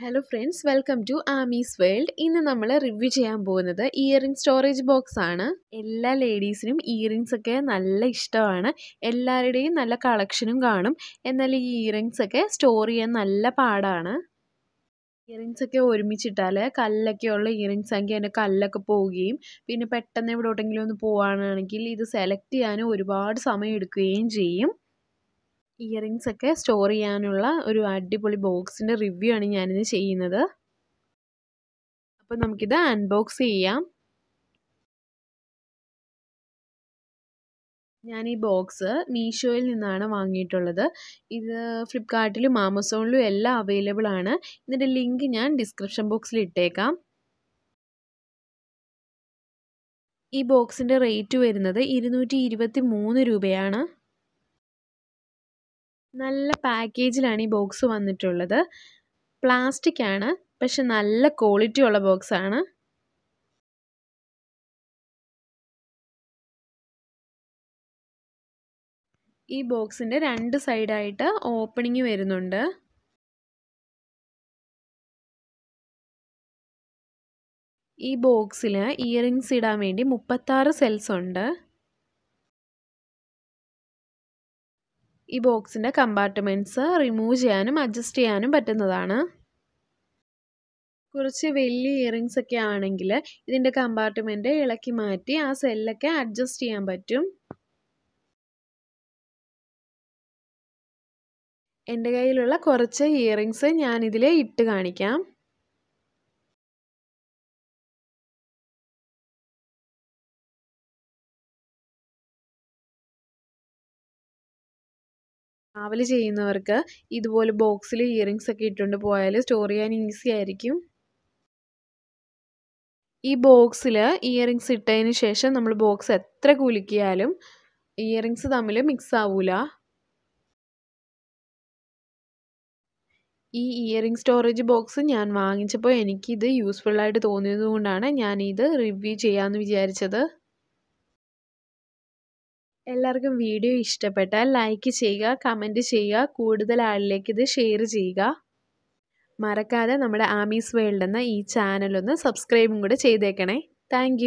hello friends welcome to ആമീസ് world ഇന്ന് നമ്മൾ റിവ്യൂ ചെയ്യാൻ പോകുന്നത് ഇയറിംഗ് സ്റ്റോറേജ് ബോക്സ് ആണ് എല്ലാ ലേഡീസിനും ഇയറിങ്സ് ഒക്കെ നല്ല ഇഷ്ടമാണ് എല്ലാവരുടെയും നല്ല കളക്ഷനും കാണും എന്നാൽ ഈ ഇയറിങ്സ് ഒക്കെ സ്റ്റോർ ചെയ്യാൻ നല്ല പാടാണ് ഇയറിങ്സ് ഒക്കെ ഒരുമിച്ചിട്ടാൽ കല്ലൊക്കെയുള്ള ഇയറിങ്സ് ആണെങ്കിൽ അതിൻ്റെ കല്ലൊക്കെ പോവുകയും പിന്നെ പെട്ടെന്ന് എവിടോട്ടെങ്കിലും ഒന്ന് പോവുകയാണെങ്കിൽ ഇത് സെലക്ട് ചെയ്യാനും ഒരുപാട് സമയം എടുക്കുകയും ചെയ്യും ഇയറിങ്സ് ഒക്കെ സ്റ്റോർ ചെയ്യാനുള്ള ഒരു അടിപൊളി ബോക്സിൻ്റെ റിവ്യൂ ആണ് ഞാനിന്ന് ചെയ്യുന്നത് അപ്പോൾ നമുക്കിത് അൺബോക്സ് ചെയ്യാം ഞാൻ ഈ ബോക്സ് മീഷോയിൽ നിന്നാണ് വാങ്ങിയിട്ടുള്ളത് ഇത് ഫ്ലിപ്കാർട്ടിലും ആമസോണിലും എല്ലാം അവൈലബിൾ ആണ് ഇതിൻ്റെ ലിങ്ക് ഞാൻ ഡിസ്ക്രിപ്ഷൻ ബോക്സിൽ ഇട്ടേക്കാം ഈ ബോക്സിൻ്റെ റേറ്റ് വരുന്നത് ഇരുന്നൂറ്റി രൂപയാണ് നല്ല പാക്കേജിലാണ് ഈ ബോക്സ് വന്നിട്ടുള്ളത് പ്ലാസ്റ്റിക് ആണ് പക്ഷെ നല്ല ക്വാളിറ്റി ഉള്ള ബോക്സാണ് ഈ ബോക്സിൻ്റെ രണ്ട് സൈഡായിട്ട് ഓപ്പണിങ് വരുന്നുണ്ട് ഈ ബോക്സിൽ ഇയറിങ്സ് ഇടാൻ വേണ്ടി മുപ്പത്താറ് സെൽസ് ഉണ്ട് ഈ ബോക്സിൻ്റെ കമ്പാർട്ട്മെൻറ്റ്സ് റിമൂവ് ചെയ്യാനും അഡ്ജസ്റ്റ് ചെയ്യാനും പറ്റുന്നതാണ് കുറച്ച് വലിയ ഇയറിങ്സ് ഒക്കെ ആണെങ്കിൽ ഇതിൻ്റെ കമ്പാർട്ട്മെൻറ്റ് ഇളക്കി മാറ്റി ആ സെല്ലൊക്കെ അഡ്ജസ്റ്റ് ചെയ്യാൻ പറ്റും എൻ്റെ കയ്യിലുള്ള കുറച്ച് ഇയറിങ്സ് ഞാനിതിൽ ഇട്ട് കാണിക്കാം ട്രാവൽ ചെയ്യുന്നവർക്ക് ഇതുപോലെ ബോക്സിൽ ഇയറിങ്സ് ഒക്കെ ഇട്ടുകൊണ്ട് പോയാൽ സ്റ്റോർ ചെയ്യാൻ ഈസി ആയിരിക്കും ഈ ബോക്സിൽ ഇയറിങ്സ് ഇട്ടതിന് ശേഷം നമ്മൾ ബോക്സ് എത്ര കുലുക്കിയാലും ഇയറിങ്സ് തമ്മിൽ മിക്സ് ആവൂല ഈ ഇയറിംഗ് സ്റ്റോറേജ് ബോക്സ് ഞാൻ വാങ്ങിച്ചപ്പോൾ എനിക്കിത് യൂസ്ഫുള്ളായിട്ട് തോന്നിയതുകൊണ്ടാണ് ഞാനിത് റിവ്യൂ ചെയ്യാമെന്ന് വിചാരിച്ചത് എല്ലാവർക്കും വീഡിയോ ഇഷ്ടപ്പെട്ടാൽ ലൈക്ക് ചെയ്യുക കമൻറ്റ് ചെയ്യുക കൂടുതൽ ആളിലേക്ക് ഇത് ഷെയർ ചെയ്യുക മറക്കാതെ നമ്മുടെ ആമീസ് വേൾഡ് എന്ന ഈ ചാനലൊന്ന് സബ്സ്ക്രൈബും കൂടെ ചെയ്തേക്കണേ താങ്ക്